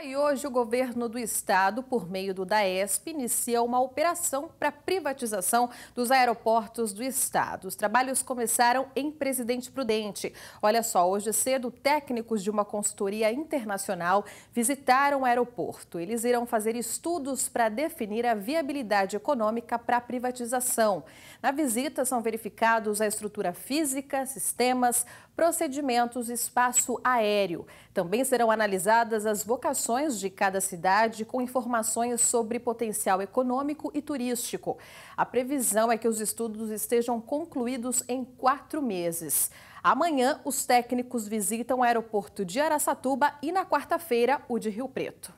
E hoje o governo do estado, por meio do DAESP, inicia uma operação para privatização dos aeroportos do estado. Os trabalhos começaram em Presidente Prudente. Olha só, hoje cedo, técnicos de uma consultoria internacional visitaram o aeroporto. Eles irão fazer estudos para definir a viabilidade econômica para a privatização. Na visita são verificados a estrutura física, sistemas, procedimentos e espaço aéreo. Também serão analisadas as vocações de cada cidade com informações sobre potencial econômico e turístico. A previsão é que os estudos estejam concluídos em quatro meses. Amanhã, os técnicos visitam o aeroporto de Araçatuba e, na quarta-feira, o de Rio Preto.